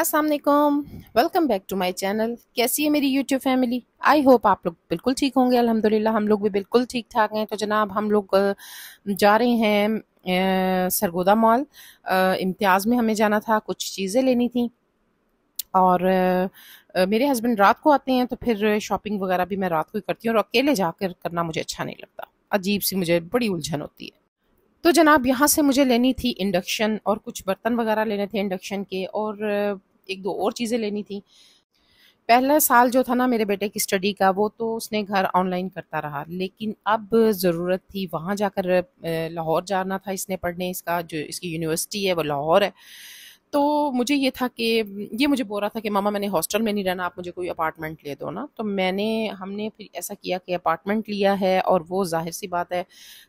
Aslam welcome back to my channel कैसी है मेरी यूट्यूब फैमिली आई होप आप लोग बिल्कुल ठीक होंगे अल्हम्दुलिल्लाह हम लोग भी बिल्कुल ठीक ठाक हैं तो जनाब हम लोग जा रहे हैं सरगोदा मॉल इम्तियाज़ में हमें जाना था कुछ चीज़ें लेनी थी और मेरे हस्बैंड रात को आते हैं तो फिर शॉपिंग वगैरह भी मैं रात को ही करती हूँ और अकेले जाकर करना मुझे अच्छा नहीं लगता अजीब सी मुझे बड़ी उलझन होती है तो जनाब यहाँ से मुझे लेनी थी इंडक्शन और कुछ बर्तन वगैरह लेने थे इंडक्शन के और एक दो और चीज़ें लेनी थी पहला साल जो था ना मेरे बेटे की स्टडी का वो तो उसने घर ऑनलाइन करता रहा लेकिन अब ज़रूरत थी वहाँ जाकर लाहौर जाना था इसने पढ़ने इसका जो इसकी यूनिवर्सिटी है वो लाहौर है तो मुझे ये था कि ये मुझे बोल रहा था कि मामा मैंने हॉस्टल में नहीं रहना आप मुझे कोई अपार्टमेंट ले दो ना तो मैंने हमने फिर ऐसा किया कि अपार्टमेंट लिया है और वो जाहिर सी बात है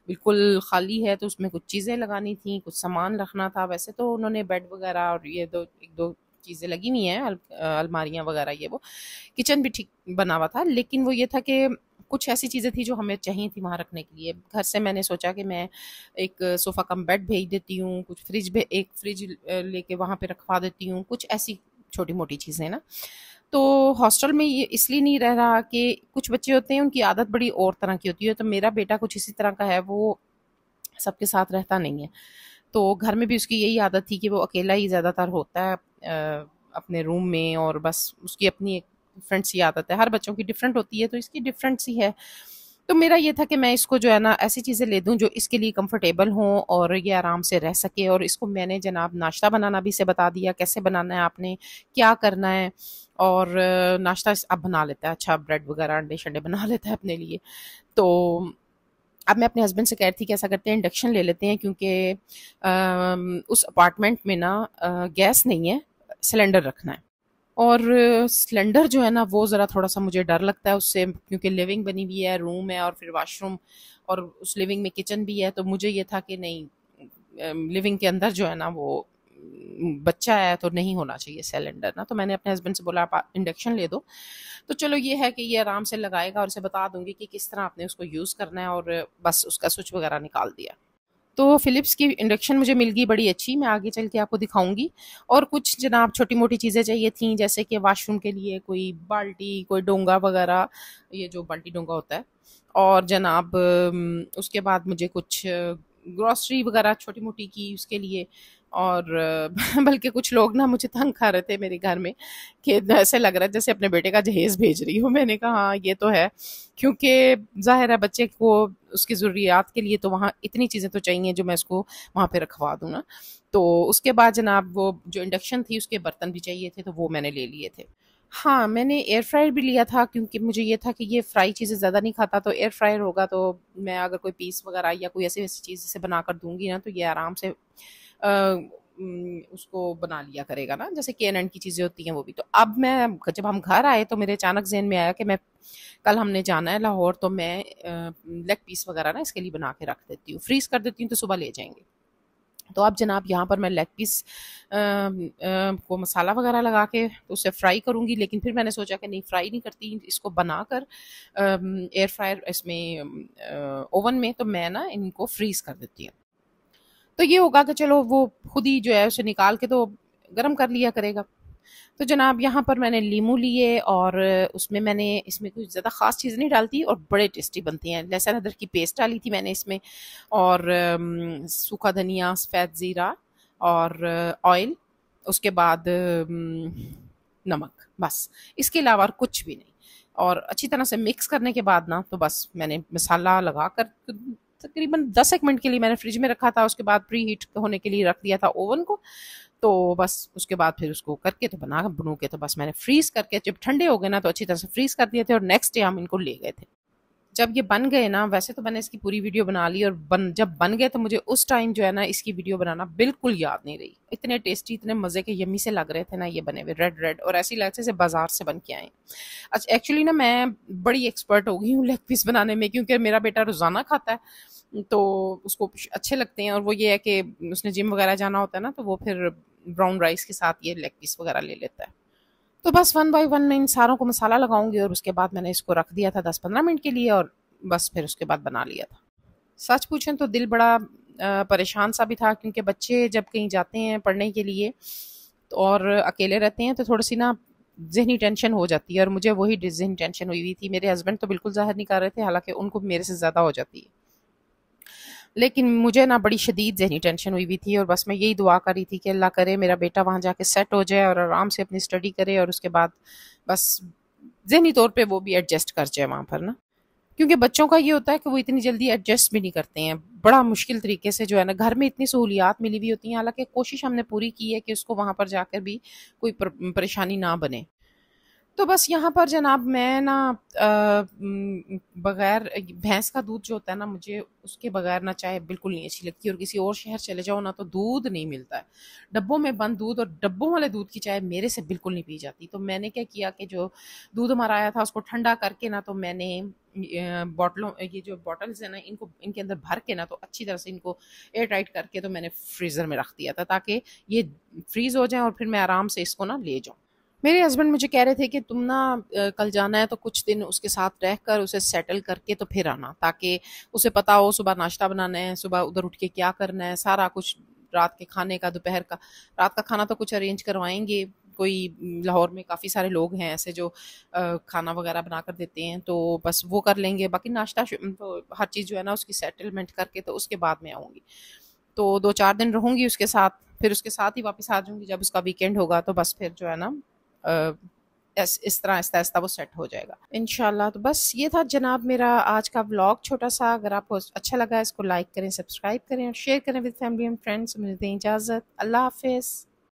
बिल्कुल खाली है तो उसमें कुछ चीज़ें लगानी थी कुछ सामान रखना था वैसे तो उन्होंने बेड वगैरह और ये दो एक दो चीज़ें लगी हुई हैं अलमारियाँ वगैरह ये वो किचन भी ठीक बना हुआ था लेकिन वो ये था कि कुछ ऐसी चीज़ें थी जो हमें चाहिए थी वहाँ रखने के लिए घर से मैंने सोचा कि मैं एक सोफ़ा कम बेड भेज देती हूँ कुछ फ्रिज भे एक फ्रिज लेके वहाँ पे रखवा देती हूँ कुछ ऐसी छोटी मोटी चीज़ें ना तो हॉस्टल में ये इसलिए नहीं रह रहा कि कुछ बच्चे होते हैं उनकी आदत बड़ी और तरह की होती है तो मेरा बेटा कुछ इसी तरह का है वो सबके साथ रहता नहीं है तो घर में भी उसकी यही आदत थी कि वो अकेला ही ज़्यादातर होता है अपने रूम में और बस उसकी अपनी एक डिफरेंट सी आदत है हर बच्चों की डिफरेंट होती है तो इसकी डिफरेंट सी है तो मेरा ये था कि मैं इसको जो है ना ऐसी चीज़ें ले दूं जो इसके लिए कंफर्टेबल हों और ये आराम से रह सके और इसको मैंने जनाब नाश्ता बनाना भी इसे बता दिया कैसे बनाना है आपने क्या करना है और नाश्ता अब बना लेता है अच्छा ब्रेड वगैरह अंडे शंडे बना लेता है अपने लिए तो अब मैं अपने हस्बैंड से कह रही थी कि ऐसा करते हैं इंडक्शन ले लेते हैं क्योंकि उस अपार्टमेंट में ना गैस नहीं है सिलेंडर रखना है और सिलेंडर जो है ना वो ज़रा थोड़ा सा मुझे डर लगता है उससे क्योंकि लिविंग बनी हुई है रूम है और फिर वाशरूम और उस लिविंग में किचन भी है तो मुझे ये था कि नहीं लिविंग के अंदर जो है ना वो बच्चा है तो नहीं होना चाहिए सिलेंडर ना तो मैंने अपने हस्बैंड से बोला आप इंडक्शन ले दो तो चलो ये है कि ये आराम से लगाएगा और उसे बता दूंगी कि किस तरह आपने उसको यूज़ करना है और बस उसका स्विच वगैरह निकाल दिया तो फ़िलिप्स की इंडक्शन मुझे मिल गई बड़ी अच्छी मैं आगे चल के आपको दिखाऊंगी और कुछ जनाब छोटी मोटी चीज़ें चाहिए थी जैसे कि वाशरूम के लिए कोई बाल्टी कोई डोंगा वगैरह ये जो बाल्टी डोंगा होता है और जनाब उसके बाद मुझे कुछ ग्रॉसरी वगैरह छोटी मोटी की उसके लिए और बल्कि कुछ लोग ना मुझे तंग खा रहे थे मेरे घर में कि ऐसे लग रहा है जैसे अपने बेटे का जहेज़ भेज रही हूँ मैंने कहा हाँ ये तो है क्योंकि ज़ाहिर है बच्चे को उसकी ज़रूरियात के लिए तो वहाँ इतनी चीज़ें तो चाहिए जो मैं उसको वहाँ पर रखवा दूँ ना तो उसके बाद जनाब वो जो इंडक्शन थी उसके बर्तन भी चाहिए थे तो वो मैंने ले लिए थे हाँ, मैंने एयर फ्रायर भी लिया था क्योंकि मुझे ये था कि ये फ्राई चीज़ें ज़्यादा नहीं खाता तो एयर फ्रायर होगा तो मैं अगर कोई पीस वगैरह या कोई ऐसी-वैसी चीज़ बना बनाकर दूँगी ना तो ये आराम से आ, उसको बना लिया करेगा ना जैसे केन एंड की चीज़ें होती हैं वो भी। तो अब मैं जब हम घर आए तो मेरे अचानक ज़हन में आया कि मैं कल हमने जाना है लाहौर तो मैं लेग पीस वगैरह ना इसके लिए बना के रख देती हूँ, फ्रीज़ कर देती हूँ तो सुबह ले जाएंगे तो अब जनाब यहाँ पर मैं लेग पीस आ, आ, को मसाला वगैरह लगा के तो उसे फ्राई करूँगी लेकिन फिर मैंने सोचा कि नहीं फ्राई नहीं करती इसको बनाकर एयर फ्रायर इसमें ओवन में तो मैं ना इनको फ्रीज़ कर देती हूँ तो ये होगा कि चलो वो खुद ही जो है उसे निकाल के तो गर्म कर लिया करेगा तो जनाब यहाँ पर मैंने लीमू लिए और उसमें मैंने इसमें कुछ ज़्यादा ख़ास चीज़ नहीं डालती और बड़े टेस्टी बनती हैं लहसुन अदरक की पेस्ट डाली थी मैंने इसमें और सूखा धनिया सफ़ेद ज़ीरा और ऑयल उसके बाद नमक बस इसके अलावा और कुछ भी नहीं और अच्छी तरह से मिक्स करने के बाद ना तो बस मैंने मसाला लगा कर तकरीबन दस एक मिनट के लिए मैंने फ्रिज में रखा था उसके बाद प्री हीट होने के लिए रख दिया था ओवन को तो बस उसके बाद फिर उसको करके तो बना बनू के तो बस मैंने फ्रीज़ करके जब ठंडे हो गए ना तो अच्छी तरह से फ्रीज़ कर दिए थे और नेक्स्ट डे हम इनको ले गए थे जब ये बन गए ना वैसे तो मैंने इसकी पूरी वीडियो बना ली और बन जब बन गए तो मुझे उस टाइम जो है ना इसकी वीडियो बनाना बिल्कुल याद नहीं रही इतने टेस्टी इतने मज़े के यमी से लग रहे थे ना ये बने हुए रेड रेड और ऐसी लग से बाज़ार से बन के आए अच्छा एक्चुअली ना मैं बड़ी एक्सपर्ट हो गई हूँ लेग पीस बनाने में क्योंकि मेरा बेटा रोज़ाना खाता है तो उसको अच्छे लगते हैं और वो ये है कि उसने जिम वगैरह जाना होता है ना तो वो फिर ब्राउन राइस के साथ ये लेग पीस वगैरह ले लेता है तो बस वन बाई वन मैं इन सारों को मसाला लगाऊंगी और उसके बाद मैंने इसको रख दिया था दस पंद्रह मिनट के लिए और बस फिर उसके बाद बना लिया था सच पूछें तो दिल बड़ा परेशान सा भी था क्योंकि बच्चे जब कहीं जाते हैं पढ़ने के लिए तो और अकेले रहते हैं तो थोड़ी सी ना जहनी टेंशन हो जाती है और मुझे वही जहनी टेंशन हुई हुई थी मेरे हस्बैंड तो बिल्कुल जाहिर नहीं कर रहे थे हालांकि उनको मेरे से ज़्यादा हो जाती है लेकिन मुझे ना बड़ी शदीद जहनी टेंशन हुई हुई थी और बस मैं यही दुआ कर रही थी कि अल्लाह करे मेरा बेटा वहाँ जाके सेट हो जाए और आराम से अपनी स्टडी करे और उसके बाद बस जहनी तौर पर वो भी एडजस्ट कर जाए वहाँ पर ना क्योंकि बच्चों का ये होता है कि वो इतनी जल्दी एडजस्ट भी नहीं करते हैं बड़ा मुश्किल तरीके से जो है ना घर में इतनी सहूलियात मिली हुई होती हैं हालांकि कोशिश हमने पूरी की है कि उसको वहाँ पर जाकर भी कोई परेशानी ना बने तो बस यहाँ पर जनाब मैं ना बगैर भैंस का दूध जो होता है ना मुझे उसके बगैर ना चाय बिल्कुल नहीं अच्छी लगती और किसी और शहर चले जाओ ना तो दूध नहीं मिलता है डब्बों में बंद दूध और डब्बों वाले दूध की चाय मेरे से बिल्कुल नहीं पी जाती तो मैंने क्या किया कि जो दूध हमारा आया था उसको ठंडा करके ना तो मैंने बॉटलों ये जो बॉटल्स हैं ना इनको इनके अंदर भर के ना तो अच्छी तरह से इनको एयर टाइट करके तो मैंने फ्रीज़र में रख दिया था ताकि ये फ्रीज़ हो जाए और फिर मैं आराम से इसको ना ले जाऊँ मेरे हस्बैंड मुझे कह रहे थे कि तुम ना कल जाना है तो कुछ दिन उसके साथ रह कर उसे सेटल करके तो फिर आना ताकि उसे पता हो सुबह नाश्ता बनाना है सुबह उधर उठ के क्या करना है सारा कुछ रात के खाने का दोपहर का रात का खाना तो कुछ अरेंज करवाएंगे कोई लाहौर में काफ़ी सारे लोग हैं ऐसे जो खाना वगैरह बना कर देते हैं तो बस वो कर लेंगे बाकी नाश्ता तो हर चीज़ जो है ना उसकी सेटलमेंट करके तो उसके बाद में आऊँगी तो दो चार दिन रहूँगी उसके साथ फिर उसके साथ ही वापस आ जाऊँगी जब उसका वीकेंड होगा तो बस फिर जो है ना इस, इस तरह आहिस्ता आहिस्ता वो सेट हो जाएगा इन तो बस ये था जनाब मेरा आज का व्लॉग छोटा सा अगर आपको अच्छा लगा इसको लाइक करें सब्सक्राइब करें और शेयर करें विद फैमिली एंड फ्रेंड्स मुझे दें इजाज़त अल्लाह हाफिज़